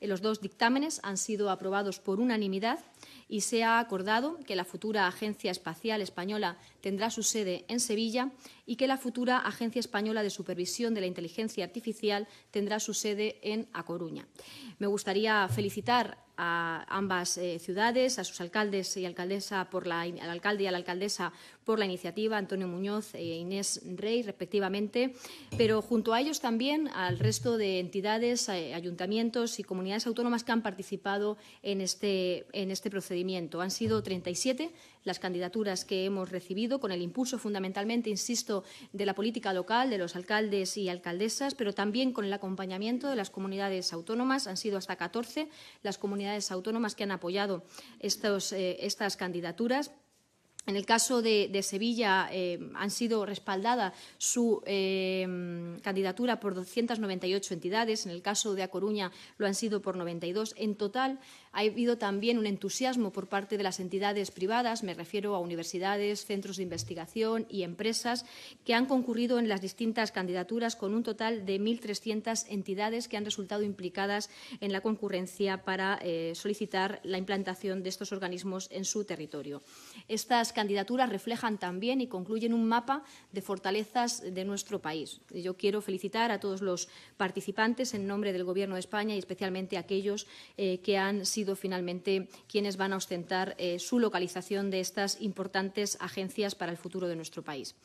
Eh, los dos dictámenes han sido aprobados por unanimidad y se ha acordado que la futura Agencia Espacial Española tendrá su sede en Sevilla y que la futura Agencia Española de Supervisión de la Inteligencia Artificial tendrá su sede en A Coruña. Me gustaría felicitar a ambas eh, ciudades, a sus alcaldes y alcaldesa por la, al alcalde y a la alcaldesa por la iniciativa, Antonio Muñoz e Inés Rey, respectivamente, pero junto a ellos también al resto de entidades, eh, ayuntamientos y comunidades autónomas que han participado en este, en este procedimiento. Han sido 37 las candidaturas que hemos recibido, con el impulso fundamentalmente, insisto, de la política local, de los alcaldes y alcaldesas, pero también con el acompañamiento de las comunidades autónomas. Han sido hasta 14 las comunidades autónomas que han apoyado estos, eh, estas candidaturas en el caso de, Sevilla eh, han sido respaldada su eh, candidatura por 298 entidades, en el caso de A Coruña lo han sido por 92. En total ha habido también un entusiasmo por parte de las entidades privadas, me refiero a universidades, centros de investigación y empresas, que han concurrido en las distintas candidaturas con un total de 1.300 entidades que han resultado implicadas en la concurrencia para eh, solicitar la implantación de estos organismos en su territorio. Las candidaturas reflejan también y concluyen un mapa de fortalezas de nuestro país. Yo quiero felicitar a todos los participantes en nombre del Gobierno de España y especialmente a aquellos eh, que han sido finalmente quienes van a ostentar eh, su localización de estas importantes agencias para el futuro de nuestro país.